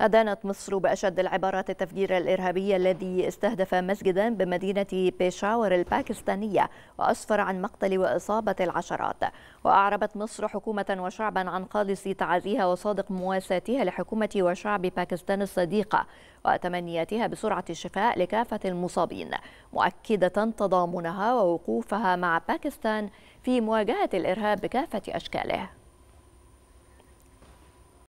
أدانت مصر بأشد العبارات التفجير الإرهابي الذي استهدف مسجدا بمدينة بيشاور الباكستانية وأسفر عن مقتل وإصابة العشرات وأعربت مصر حكومة وشعبا عن خالص تعازيها وصادق مواساتها لحكومة وشعب باكستان الصديقة وتمنياتها بسرعة الشفاء لكافة المصابين مؤكدة تضامنها ووقوفها مع باكستان في مواجهة الإرهاب بكافة أشكاله